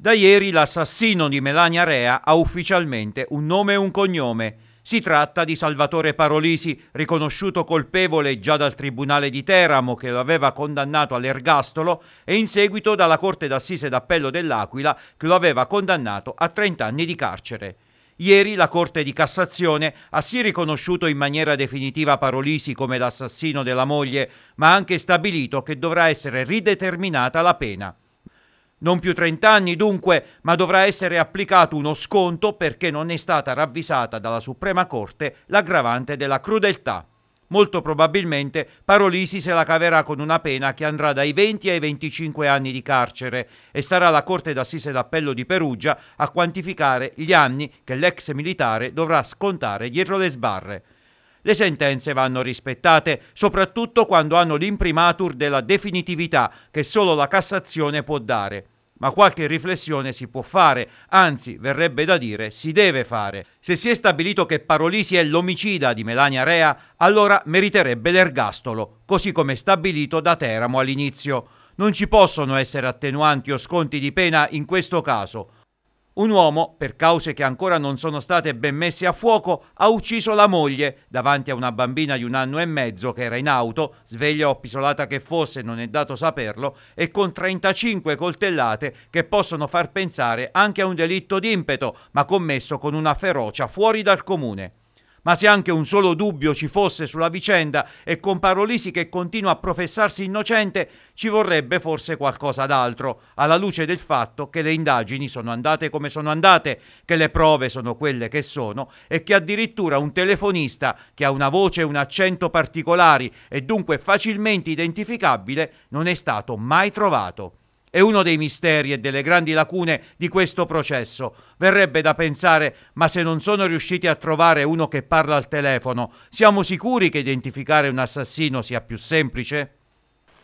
Da ieri l'assassino di Melania Rea ha ufficialmente un nome e un cognome. Si tratta di Salvatore Parolisi, riconosciuto colpevole già dal Tribunale di Teramo che lo aveva condannato all'ergastolo e in seguito dalla Corte d'Assise d'Appello dell'Aquila che lo aveva condannato a 30 anni di carcere. Ieri la Corte di Cassazione ha sì riconosciuto in maniera definitiva Parolisi come l'assassino della moglie, ma ha anche stabilito che dovrà essere rideterminata la pena. Non più 30 anni dunque, ma dovrà essere applicato uno sconto perché non è stata ravvisata dalla Suprema Corte l'aggravante della crudeltà. Molto probabilmente Parolisi se la caverà con una pena che andrà dai 20 ai 25 anni di carcere e sarà la Corte d'Assise d'Appello di Perugia a quantificare gli anni che l'ex militare dovrà scontare dietro le sbarre. Le sentenze vanno rispettate, soprattutto quando hanno l'imprimatur della definitività che solo la Cassazione può dare ma qualche riflessione si può fare, anzi verrebbe da dire si deve fare. Se si è stabilito che Parolisi è l'omicida di Melania Rea, allora meriterebbe l'ergastolo, così come stabilito da Teramo all'inizio. Non ci possono essere attenuanti o sconti di pena in questo caso. Un uomo, per cause che ancora non sono state ben messe a fuoco, ha ucciso la moglie davanti a una bambina di un anno e mezzo che era in auto, sveglia o pisolata che fosse, non è dato saperlo, e con 35 coltellate che possono far pensare anche a un delitto d'impeto, ma commesso con una ferocia fuori dal comune. Ma se anche un solo dubbio ci fosse sulla vicenda e con Parolisi che continua a professarsi innocente, ci vorrebbe forse qualcosa d'altro, alla luce del fatto che le indagini sono andate come sono andate, che le prove sono quelle che sono e che addirittura un telefonista che ha una voce e un accento particolari e dunque facilmente identificabile non è stato mai trovato. È uno dei misteri e delle grandi lacune di questo processo. Verrebbe da pensare, ma se non sono riusciti a trovare uno che parla al telefono, siamo sicuri che identificare un assassino sia più semplice?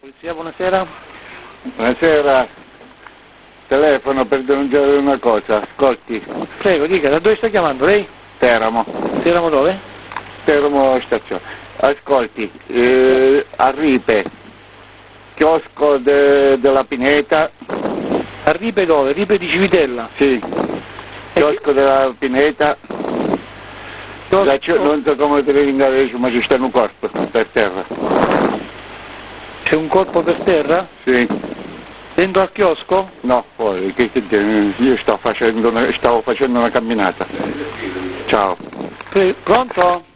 Polizia, buonasera. Buonasera. Telefono per denunciare una cosa, ascolti. Prego, dica, da dove sta chiamando lei? Teramo. Teramo dove? Teramo stazione. Ascolti, eh, a Ripe, chiosco de, della Pineta. A Ribe dove? Ribe di Civitella? Sì, chiosco e... della Pineta. La, non so come te le inglese, ma ci sta un corpo per terra. C'è un corpo per terra? Sì. Dentro al chiosco? No, fuori, che, che, io sto facendo stavo facendo una camminata. Ciao. Pronto?